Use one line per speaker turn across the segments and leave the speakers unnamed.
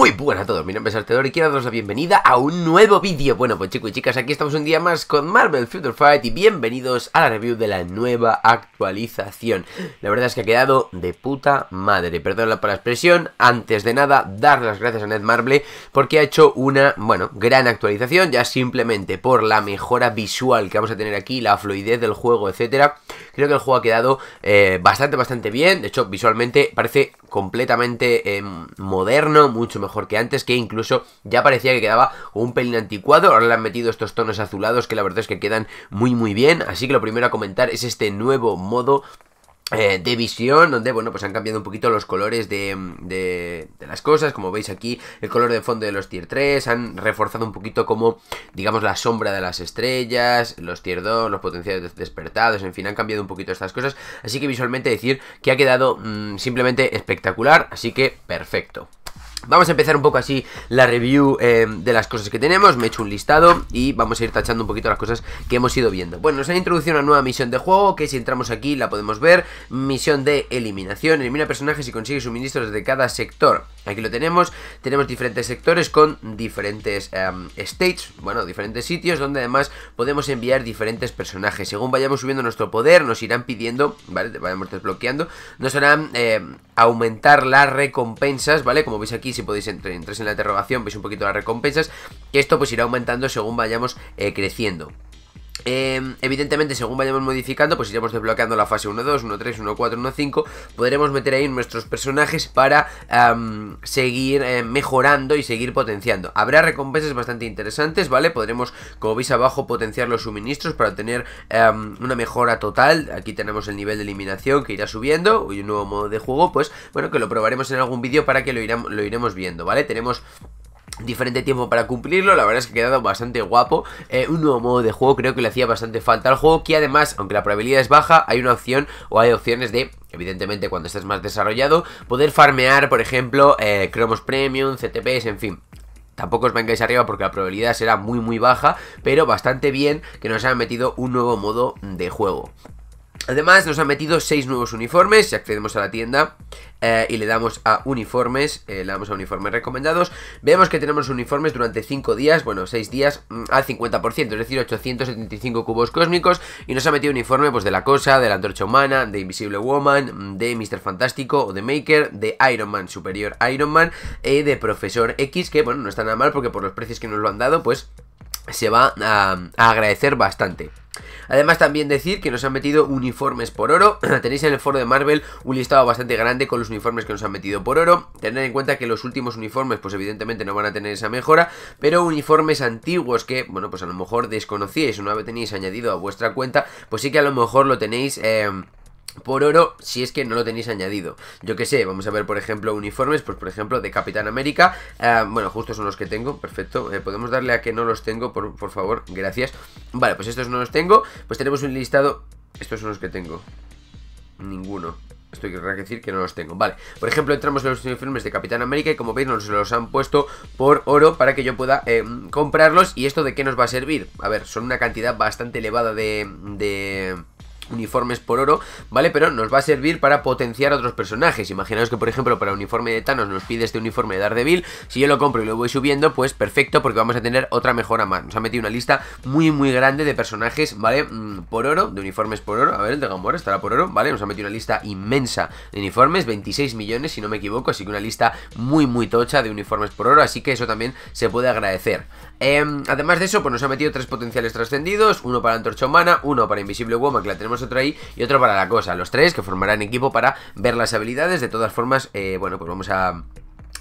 Muy buenas a todos, mi nombre es Artedor y quiero daros la bienvenida a un nuevo vídeo Bueno pues chicos y chicas, aquí estamos un día más con Marvel Future Fight y bienvenidos a la review de la nueva actualización La verdad es que ha quedado de puta madre, perdón por la expresión Antes de nada, dar las gracias a Ned Marble porque ha hecho una, bueno, gran actualización Ya simplemente por la mejora visual que vamos a tener aquí, la fluidez del juego, etcétera Creo que el juego ha quedado eh, bastante, bastante bien De hecho, visualmente parece completamente eh, moderno, mucho mejor que antes, que incluso ya parecía que quedaba un pelín anticuado, ahora le han metido estos tonos azulados que la verdad es que quedan muy muy bien, así que lo primero a comentar es este nuevo modo eh, de visión, donde, bueno, pues han cambiado un poquito los colores de, las cosas, como veis aquí, el color de fondo de los tier 3, han reforzado un poquito como, digamos, la sombra de las estrellas, los tier 2, los potenciales despertados, en fin, han cambiado un poquito estas cosas, así que visualmente decir que ha quedado mm, simplemente espectacular, así que perfecto. Vamos a empezar un poco así la review eh, de las cosas que tenemos. Me he hecho un listado y vamos a ir tachando un poquito las cosas que hemos ido viendo. Bueno, nos han introducido una nueva misión de juego que si entramos aquí la podemos ver. Misión de eliminación. Elimina personajes y consigue suministros de cada sector. Aquí lo tenemos. Tenemos diferentes sectores con diferentes em, states. bueno, diferentes sitios donde además podemos enviar diferentes personajes. Según vayamos subiendo nuestro poder, nos irán pidiendo, ¿vale? Vayamos desbloqueando, nos harán em, aumentar las recompensas, ¿vale? Como veis aquí, si podéis entrar, en la interrogación, veis un poquito las recompensas, que esto pues irá aumentando según vayamos eh, creciendo. Em, evidentemente, según vayamos modificando, pues iremos desbloqueando la fase 1, 1, 2, 3, 1, 4, 1, 5 Podremos meter ahí nuestros personajes para em, seguir eh, mejorando y seguir potenciando. Habrá recompensas bastante interesantes, ¿vale? Podremos, como veis abajo, potenciar los suministros para obtener em, una mejora total. Aquí tenemos el nivel de eliminación que irá subiendo y un nuevo modo de juego, pues bueno, que lo probaremos en algún vídeo para que lo, lo iremos viendo, ¿vale? Tenemos diferente tiempo para cumplirlo, la verdad es que ha quedado bastante guapo, eh, un nuevo modo de juego creo que le hacía bastante falta al juego, que además, aunque la probabilidad es baja, hay una opción o hay opciones de evidentemente cuando estés más desarrollado, poder farmear, por ejemplo, Chromos eh, cromos premium, CTPs, en fin, tampoco os vengáis arriba porque la probabilidad será muy muy baja, pero bastante bien que nos hayan metido un nuevo modo de juego. Además nos han metido 6 nuevos uniformes, si accedemos a la tienda eh, y le damos a uniformes, eh, le damos a uniformes recomendados, vemos que tenemos uniformes durante 5 días, bueno 6 días mm, al 50%, es decir 875 cubos cósmicos y nos ha metido uniforme pues de la cosa, de la antorcha humana, de Invisible Woman, mm, de Mr. Fantástico o de Maker, de Iron Man Superior Iron Man y de Profesor X, que bueno no está nada mal porque por los precios que nos lo han dado pues se va a agradecer bastante. Además también decir que nos han metido uniformes por oro. Tenéis en el foro de Marvel un listado bastante grande con los uniformes que nos han metido por oro. Tener en cuenta que los últimos uniformes pues evidentemente no van a tener esa mejora, pero uniformes antiguos que, bueno, pues a lo mejor desconocíais no no tenéis añadido a vuestra cuenta, pues sí que a lo mejor lo tenéis... Eh, por oro si es que no lo tenéis añadido. Yo que sé, vamos a ver por ejemplo uniformes, pues por ejemplo de Capitán América. Ah, bueno, justo son los que tengo, perfecto. Eh, podemos darle a que no los tengo, por, favor, gracias. Vale, pues estos no los tengo. Pues tenemos un listado. Estos son los que tengo. Ninguno. Esto querrá decir que no los tengo. Vale, por ejemplo, entramos en los uniformes de Capitán América y como veis nos los han puesto por oro para que yo pueda em, comprarlos. ¿Y esto de qué nos va a servir? A ver, son una cantidad bastante elevada de uniformes por oro, ¿vale? Pero nos va a servir para potenciar otros personajes. Imaginaos que, por ejemplo, para uniforme de Thanos nos pide este uniforme de Daredevil. Si yo lo compro y lo voy subiendo, pues perfecto, porque vamos a tener otra mejora más. Nos ha metido una lista muy, muy grande de personajes, ¿vale? Mm, por oro, de uniformes por oro. A ver, el de Gamora estará por oro, ¿vale? Nos ha metido una lista inmensa de uniformes, 26 millones, si no me equivoco. Así que una lista muy, muy tocha de uniformes por oro. Así que eso también se puede agradecer. Em, además de eso, pues nos ha metido tres potenciales trascendidos, uno para Antorcha Humana, uno para Invisible Woman, que la tenemos otra ahí, y otro para la cosa, los tres que formarán equipo para ver las habilidades. De todas formas, eh, bueno, pues vamos a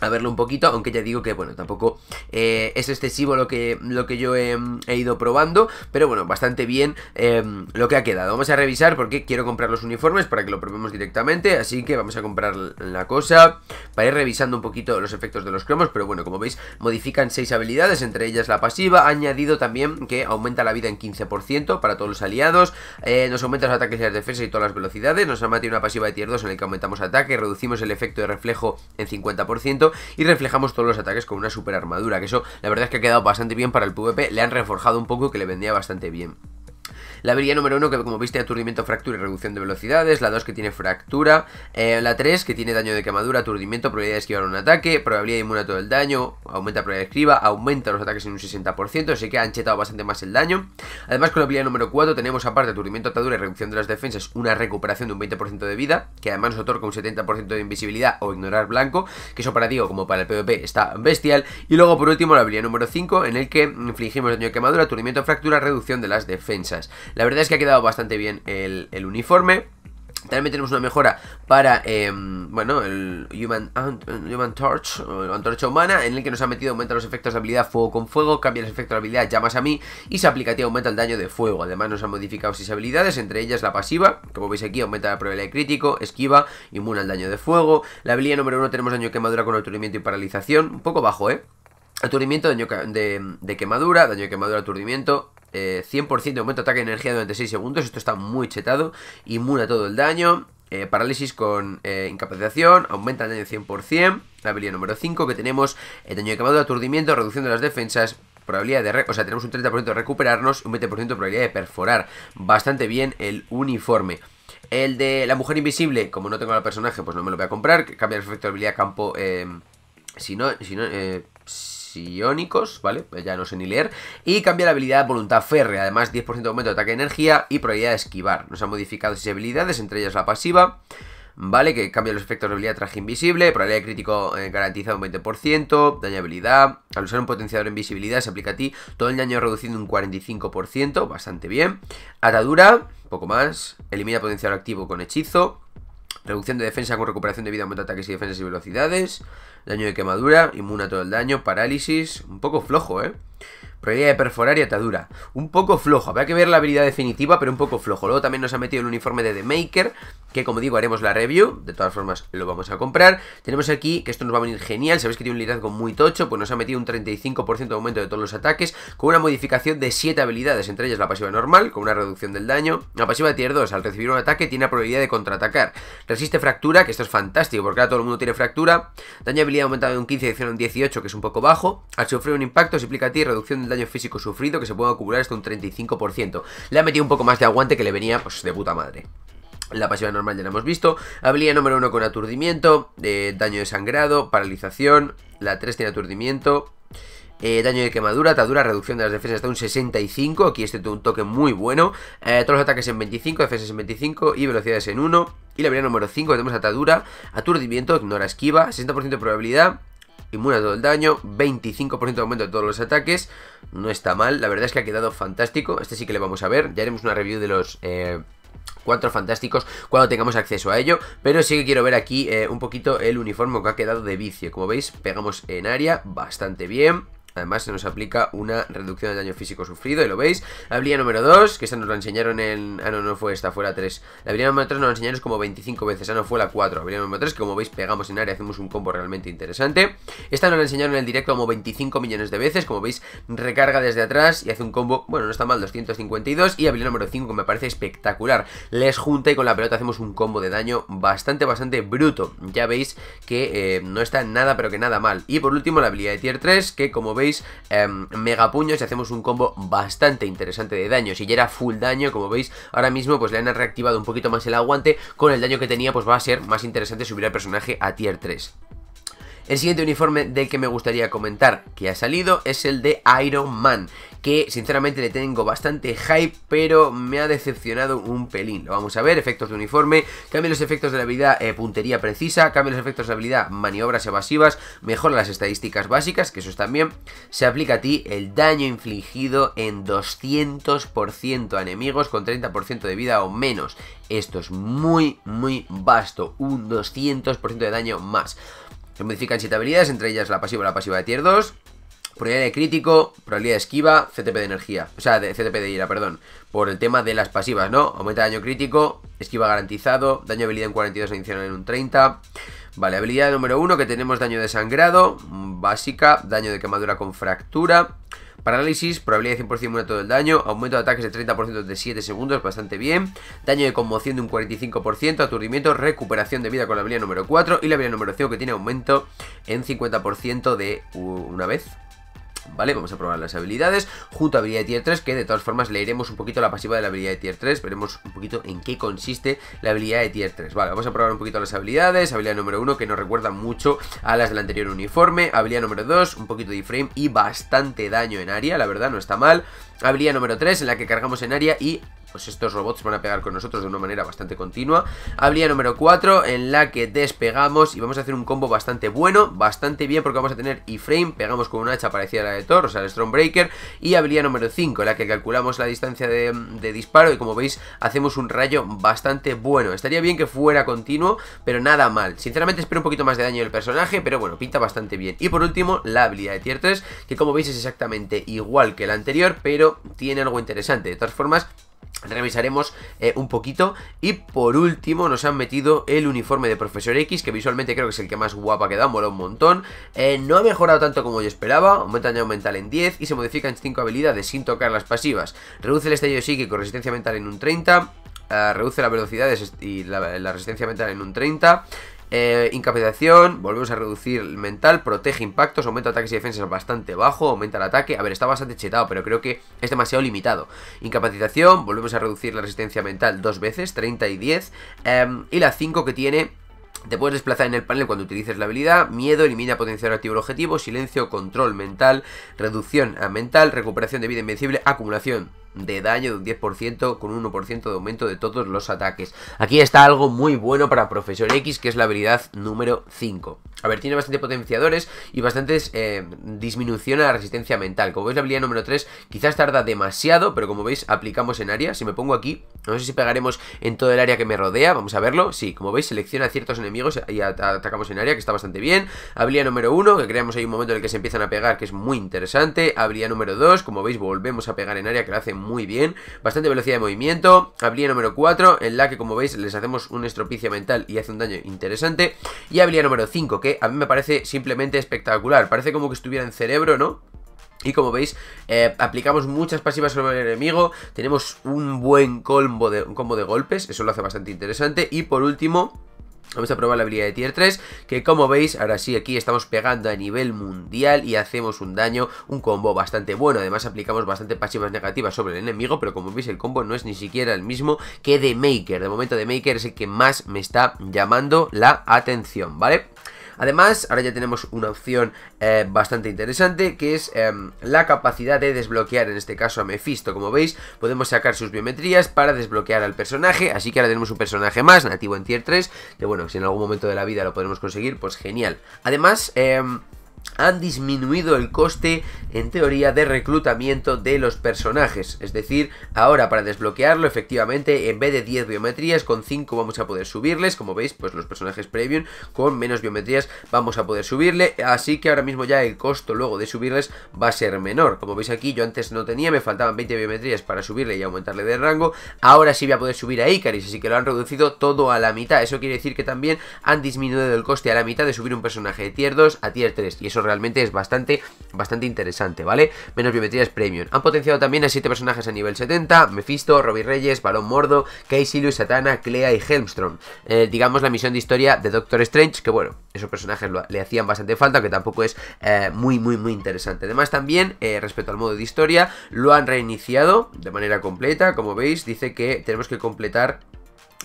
a verlo un poquito, aunque ya digo que, bueno, tampoco eh, es excesivo lo que, lo que yo he, ido probando, pero bueno, bastante bien em, lo que ha quedado. Vamos a revisar porque quiero comprar los uniformes para que lo probemos directamente, así que vamos a comprar la cosa para ir revisando un poquito los efectos de los cromos, pero bueno, como veis, modifican 6 habilidades, entre ellas la pasiva, ha añadido también que aumenta la vida en 15% para todos los aliados, eh, nos aumenta los ataques y las defensas y todas las velocidades, nos ha metido una pasiva de tier 2 en la que aumentamos ataque, reducimos el efecto de reflejo en 50%, y reflejamos todos los ataques con una super armadura, que eso la verdad es que ha quedado bastante bien para el PvP, le han reforjado un poco que le vendía bastante bien. La habilidad número 1 que como viste aturdimiento, fractura y reducción de velocidades. La 2 que tiene fractura. Eh, la 3 que tiene daño de quemadura, aturdimiento, probabilidad de esquivar un ataque. Probabilidad inmune a todo el daño. Aumenta probabilidad de esquiva. Aumenta los ataques en un 60%. Así que han chetado bastante más el daño. Además con la habilidad número 4 tenemos aparte aturdimiento, atadura y reducción de las defensas. Una recuperación de un 20% de vida. Que además nos otorga un 70% de invisibilidad o ignorar blanco. Que eso para Diego como para el PvP está bestial. Y luego por último la habilidad número 5 en el que infligimos daño de quemadura, aturdimiento, fractura, reducción de las defensas. La verdad es que ha quedado bastante bien el, uniforme. También tenemos una mejora para, em, bueno, el Human, Torch, antorcha humana, en el que nos ha metido aumenta los efectos de habilidad fuego con fuego, cambia los efectos de habilidad llamas a mí y se aplica aumenta el daño de fuego. Además nos ha modificado sus habilidades, entre ellas la pasiva, como veis aquí aumenta la probabilidad de crítico, esquiva, inmune al daño de fuego. La habilidad número uno tenemos daño quemadura con aturdimiento y paralización, un poco bajo, ¿eh? Aturdimiento, daño de, de quemadura, daño de quemadura, aturdimiento, 100% eh, de aumento de ataque de energía durante 6 segundos. Esto está muy chetado. Inmune a todo el daño. Eh, parálisis con eh, incapacitación, aumenta el daño 100%. La habilidad número 5 que tenemos, el daño de quemado, aturdimiento, reducción de las defensas, probabilidad de... O sea, tenemos un 30% de recuperarnos, un 20% de probabilidad de perforar. Bastante bien el uniforme. El de la mujer invisible, como no tengo el personaje, pues no me lo voy a comprar. Cambia el efecto de habilidad campo... si no... Si no Iónicos, ¿vale? Pues ya no sé ni leer. Y cambia la habilidad voluntad férrea, además 10% de aumento de ataque de energía y probabilidad de esquivar. Nos han modificado 6 habilidades, entre ellas la pasiva. ¿Vale? Que cambia los efectos de habilidad traje invisible, probabilidad de crítico eh, garantizado un 20%, daño habilidad, al usar un potenciador en invisibilidad se aplica a ti, todo el daño reduciendo un 45%, bastante bien. Atadura, poco más, elimina potenciador activo con hechizo, reducción de defensa con recuperación de vida, aumento de ataques y defensas y velocidades, Daño de quemadura, inmune a todo el daño, parálisis. Un poco flojo, ¿eh? Probabilidad de perforar y atadura. Un poco flojo. Habrá que ver la habilidad definitiva, pero un poco flojo. Luego también nos ha metido el uniforme de The Maker, que como digo, haremos la review. De todas formas, lo vamos a comprar. Tenemos aquí, que esto nos va a venir genial. Sabéis que tiene un liderazgo muy tocho, pues nos ha metido un 35% de aumento de todos los ataques, con una modificación de 7 habilidades, entre ellas la pasiva normal, con una reducción del daño. La pasiva de tier 2, al recibir un ataque, tiene la probabilidad de contraatacar. Resiste fractura, que esto es fantástico, porque ahora todo el mundo tiene fractura. Daño de habilidad ha aumentado de un 15 a un 18, que es un poco bajo. Al sufrir un impacto se implica a ti reducción del daño físico sufrido que se puede acumular hasta un 35%. Le ha metido un poco más de aguante que le venía pues, de puta madre. La pasiva normal ya la hemos visto. Habilidad número 1 con aturdimiento, eh, daño de sangrado, paralización. La 3 tiene aturdimiento, eh, daño de quemadura, atadura, reducción de las defensas hasta un 65. Aquí este tiene un toque muy bueno. Eh, todos los ataques en 25, defensas en 25 y velocidades en 1. Y la habilidad número 5, tenemos atadura, aturdimiento, ignora esquiva, 60% de probabilidad. Inmune a todo el daño, 25% de aumento de todos los ataques. No está mal, la verdad es que ha quedado fantástico. Este sí que le vamos a ver. Ya haremos una review de los... 4 eh, cuatro fantásticos cuando tengamos acceso a ello. Pero sí que quiero ver aquí un poquito el uniforme que ha quedado de vicio. Como veis, pegamos en área bastante bien. Además se nos aplica una reducción del daño físico sufrido, y lo veis. habilidad número 2, que esta nos la enseñaron en... Ah, no, no fue esta, fue la 3. La habilidad número 3 nos la enseñaron como 25 veces, ah, no, fue la 4. habilidad número 3, que como veis pegamos en área, hacemos un combo realmente interesante. Esta nos la enseñaron en el directo como 25 millones de veces, como veis recarga desde atrás y hace un combo, bueno, no está mal, 252. Y habilidad número 5, me parece espectacular. Les junta y con la pelota hacemos un combo de daño bastante, bastante bruto. Ya veis que eh, no está nada, pero que nada mal. Y por último, la habilidad de tier 3, que como veis Em, mega puños y hacemos un combo bastante interesante de daño. Si ya era full daño, como veis, ahora mismo pues le han reactivado un poquito más el aguante. Con el daño que tenía, pues va a ser más interesante subir al personaje a tier 3. El siguiente uniforme del que me gustaría comentar que ha salido es el de Iron Man que sinceramente le tengo bastante hype, pero me ha decepcionado un pelín. Lo vamos a ver, efectos de uniforme, cambia los efectos de la habilidad eh, puntería precisa, cambia los efectos de habilidad maniobras evasivas, mejora las estadísticas básicas, que eso es también, Se aplica a ti el daño infligido en 200% a enemigos con 30% de vida o menos. Esto es muy, muy vasto, un 200% de daño más. Se modifican 7 habilidades, entre ellas la pasiva la pasiva de tier 2 probabilidad de crítico, probabilidad de esquiva, CTP de energía, o sea, de CTP de ira, perdón, por el tema de las pasivas, ¿no? Aumenta daño crítico, esquiva garantizado, daño de habilidad en 42 adicional en un 30. Vale, habilidad número 1 que tenemos daño de sangrado, básica, daño de quemadura con fractura, Parálisis, probabilidad de 100% de todo el daño, aumento de ataques de 30% de 7 segundos, bastante bien. Daño de conmoción de un 45%, aturdimiento, recuperación de vida con la habilidad número 4 y la habilidad número 5 que tiene aumento en 50% de una vez. ¿vale? Vamos a probar las habilidades junto a habilidad de tier 3, que de todas formas leeremos un poquito la pasiva de la habilidad de tier 3, veremos un poquito en qué consiste la habilidad de tier 3. Vale, vamos a probar un poquito las habilidades, habilidad número 1 que nos recuerda mucho a las del anterior uniforme, habilidad número 2, un poquito de frame y bastante daño en área, la verdad no está mal. Habilidad número 3 en la que cargamos en área y pues estos robots van a pegar con nosotros de una manera bastante continua. Habilidad número 4 en la que despegamos y vamos a hacer un combo bastante bueno, bastante bien porque vamos a tener E-Frame pegamos con una hacha parecida a la de Thor, o sea, el Stormbreaker. Y habilidad número 5 en la que calculamos la distancia de, de, disparo y como veis hacemos un rayo bastante bueno. Estaría bien que fuera continuo, pero nada mal. Sinceramente espero un poquito más de daño del personaje, pero bueno, pinta bastante bien. Y por último, la habilidad de tier 3, que como veis es exactamente igual que la anterior, pero tiene algo interesante. De todas formas, revisaremos eh, un poquito y por último nos han metido el uniforme de Profesor X que visualmente creo que es el que más guapa queda mola un montón eh, no ha mejorado tanto como yo esperaba, aumenta daño mental en 10 y se modifica en 5 habilidades sin tocar las pasivas, reduce el estallido psíquico resistencia mental en un 30 eh, reduce la velocidad y la, la, resistencia mental en un 30 eh, incapacitación, volvemos a reducir el mental, protege impactos, aumenta ataques y defensas bastante bajo, aumenta el ataque. A ver, está bastante chetado, pero creo que es demasiado limitado. Incapacitación, volvemos a reducir la resistencia mental dos veces, 30 y 10. Em, y la 5 que tiene te puedes desplazar en el panel cuando utilices la habilidad. Miedo, elimina potencial activo el objetivo. Silencio, control mental, reducción mental, recuperación de vida invencible, acumulación de daño de un 10% con un 1% de aumento de todos los ataques. Aquí está algo muy bueno para Profesor X, que es la habilidad número 5. A ver, tiene bastante potenciadores y bastantes eh, disminución a la resistencia mental. Como veis, la habilidad número 3 quizás tarda demasiado, pero como veis, aplicamos en área. Si me pongo aquí, no sé si pegaremos en todo el área que me rodea, vamos a verlo. Sí, como veis, selecciona ciertos enemigos y atacamos en área, que está bastante bien. Habilidad número 1, que creamos ahí un momento en el que se empiezan a pegar, que es muy interesante. Habilidad número 2, como veis, volvemos a pegar en área, que lo hacemos muy bien. Bastante velocidad de movimiento. Habilidad número 4, en la que como veis les hacemos un estropicio mental y hace un daño interesante. Y habilidad número 5, que a mí me parece simplemente espectacular. Parece como que estuviera en cerebro, ¿no? Y como veis, eh, aplicamos muchas pasivas sobre el enemigo, tenemos un buen combo de, combo de golpes, eso lo hace bastante interesante. Y por último, Vamos a probar la habilidad de tier 3, que como veis, ahora sí, aquí estamos pegando a nivel mundial y hacemos un daño, un combo bastante bueno. Además aplicamos bastante pasivas negativas sobre el enemigo, pero como veis el combo no es ni siquiera el mismo que de Maker. De momento de Maker es el que más me está llamando la atención, ¿vale? Además, ahora ya tenemos una opción eh, bastante interesante, que es em, la capacidad de desbloquear, en este caso a Mephisto. Como veis, podemos sacar sus biometrías para desbloquear al personaje, así que ahora tenemos un personaje más, nativo en Tier 3, que bueno, si en algún momento de la vida lo podemos conseguir, pues genial. Además, eh, han disminuido el coste, en teoría, de reclutamiento de los personajes. Es decir, ahora para desbloquearlo, efectivamente, en vez de 10 biometrías, con 5 vamos a poder subirles. Como veis, pues los personajes premium con menos biometrías vamos a poder subirle. Así que ahora mismo ya el costo luego de subirles va a ser menor. Como veis aquí, yo antes no tenía, me faltaban 20 biometrías para subirle y aumentarle de rango. Ahora sí voy a poder subir a Icaris, así que lo han reducido todo a la mitad. Eso quiere decir que también han disminuido el coste a la mitad de subir un personaje de tier 2 a tier 3 eso realmente es bastante, bastante interesante, ¿vale? Menos biometrías premium. Han potenciado también a 7 personajes a nivel 70, Mephisto, Robbie Reyes, Balón Mordo, Casey, Luis Satana, Clea y Helmstrom. Eh, digamos la misión de historia de Doctor Strange, que bueno, esos personajes le hacían bastante falta, que tampoco es eh, muy, muy, muy interesante. Además también, eh, respecto al modo de historia, lo han reiniciado de manera completa, como veis, dice que tenemos que completar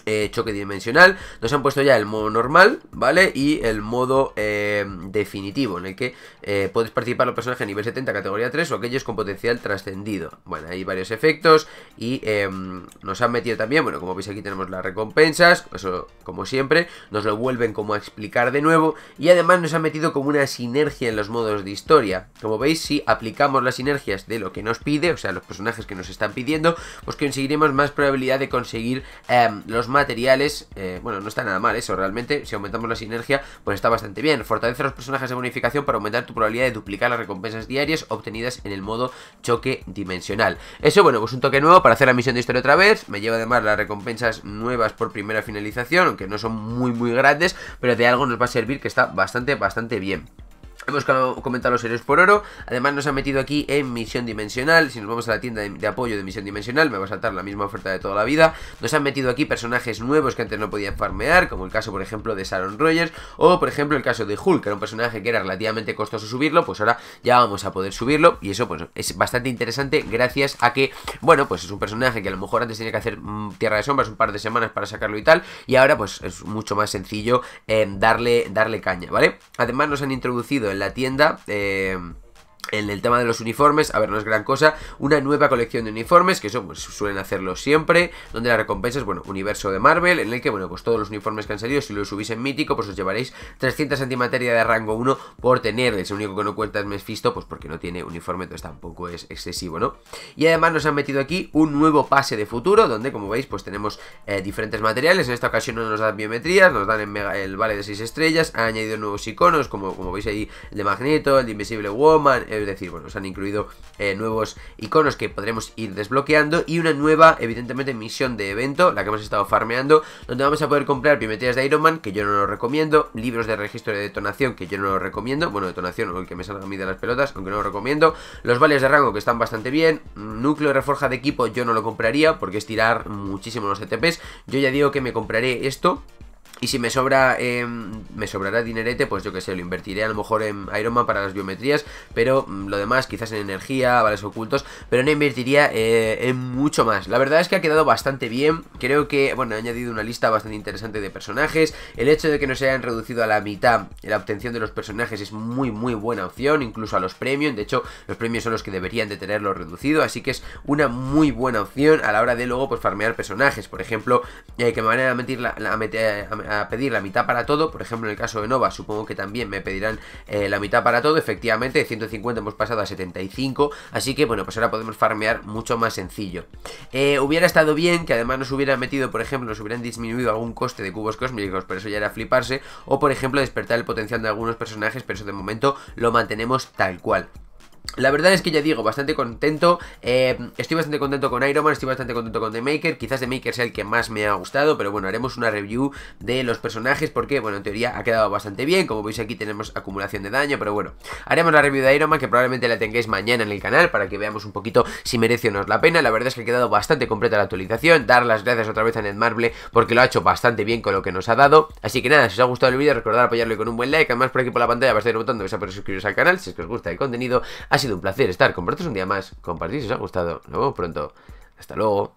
eh, choque dimensional. Nos han puesto ya el modo normal, ¿vale? Y el modo eh, definitivo, en el que eh, puedes participar los personajes a nivel 70, categoría 3 o aquellos con potencial trascendido. Bueno, hay varios efectos y em, nos han metido también, bueno, como veis aquí tenemos las recompensas, eso como siempre, nos lo vuelven como a explicar de nuevo y además nos han metido como una sinergia en los modos de historia. Como veis, si aplicamos las sinergias de lo que nos pide, o sea, los personajes que nos están pidiendo, pues conseguiremos más probabilidad de conseguir em, los materiales, eh, bueno, no está nada mal eso, realmente, si aumentamos la sinergia, pues está bastante bien. Fortalece a los personajes de bonificación para aumentar tu probabilidad de duplicar las recompensas diarias obtenidas en el modo choque dimensional. Eso, bueno, pues un toque nuevo para hacer la misión de historia otra vez, me lleva además las recompensas nuevas por primera finalización, aunque no son muy muy grandes, pero de algo nos va a servir que está bastante, bastante bien. Hemos comentado los héroes por oro. Además nos han metido aquí en Misión Dimensional. Si nos vamos a la tienda de, apoyo de Misión Dimensional, me va a saltar la misma oferta de toda la vida. Nos han metido aquí personajes nuevos que antes no podían farmear, como el caso, por ejemplo, de Sharon Rogers. O, por ejemplo, el caso de Hulk, que era un personaje que era relativamente costoso subirlo. Pues ahora ya vamos a poder subirlo. Y eso, pues, es bastante interesante gracias a que, bueno, pues es un personaje que a lo mejor antes tenía que hacer mm, Tierra de Sombras un par de semanas para sacarlo y tal. Y ahora, pues, es mucho más sencillo eh, darle, darle caña, ¿vale? Además nos han introducido la tienda. Eh, en el tema de los uniformes, a ver, no es gran cosa, una nueva colección de uniformes, que eso pues, suelen hacerlo siempre, donde la recompensa es, bueno, universo de Marvel, en el que, bueno, pues todos los uniformes que han salido, si los subís en mítico, pues os llevaréis 300 antimateria de rango 1 por tenerles, el único que no cuenta es Mephisto, pues porque no tiene uniforme, entonces tampoco es excesivo, ¿no? Y además nos han metido aquí un nuevo pase de futuro, donde, como veis, pues tenemos eh, diferentes materiales, en esta ocasión no nos dan biometrías, nos dan el, mega, el vale de 6 estrellas, han añadido nuevos iconos, como, como veis ahí, el de Magneto, el de Invisible Woman, es decir, bueno, se han incluido eh, nuevos iconos que podremos ir desbloqueando y una nueva, evidentemente, misión de evento, la que hemos estado farmeando, donde vamos a poder comprar pimeteas de Iron Man, que yo no lo recomiendo, libros de registro de detonación, que yo no lo recomiendo, bueno, detonación o el que me salga a mí de las pelotas, aunque no lo recomiendo, los vales de rango que están bastante bien, mm, núcleo de reforja de equipo yo no lo compraría porque es tirar muchísimo los ETPs, yo ya digo que me compraré esto y si me sobra, em, me sobrará dinerete, pues yo que sé, lo invertiré a lo mejor en Iron Man para las biometrías, pero mm, lo demás quizás en energía, vales ocultos, pero no invertiría eh, en mucho más. La verdad es que ha quedado bastante bien, creo que, bueno, ha añadido una lista bastante interesante de personajes, el hecho de que no se hayan reducido a la mitad la obtención de los personajes es muy muy buena opción, incluso a los premios. de hecho los premios son los que deberían de tenerlo reducido, así que es una muy buena opción a la hora de luego pues farmear personajes, por ejemplo, eh, que me van a, meter la, a pedir la mitad para todo, por ejemplo en el caso de Nova supongo que también me pedirán eh, la mitad para todo, efectivamente de 150 hemos pasado a 75, así que bueno, pues ahora podemos farmear mucho más sencillo. Eh, hubiera estado bien que además nos hubieran metido, por ejemplo, nos hubieran disminuido algún coste de cubos cósmicos, pero eso ya era fliparse, o por ejemplo despertar el potencial de algunos personajes, pero eso de momento lo mantenemos tal cual. La verdad es que ya digo, bastante contento. Eh, estoy bastante contento con Iron Man, estoy bastante contento con The Maker. Quizás The Maker sea el que más me ha gustado, pero bueno, haremos una review de los personajes porque, bueno, en teoría ha quedado bastante bien. Como veis aquí tenemos acumulación de daño, pero bueno, haremos la review de Iron Man que probablemente la tengáis mañana en el canal para que veamos un poquito si merece o no la pena. La verdad es que ha quedado bastante completa la actualización. Dar las gracias otra vez a Marble porque lo ha hecho bastante bien con lo que nos ha dado. Así que nada, si os ha gustado el vídeo, recordad apoyarlo con un buen like. Además, por aquí por la pantalla va a estar el botón de que suscribiros al canal si es que os gusta el contenido. Ha sido un placer estar con vosotros un día más. Compartir si os ha gustado. Nos vemos pronto. Hasta luego.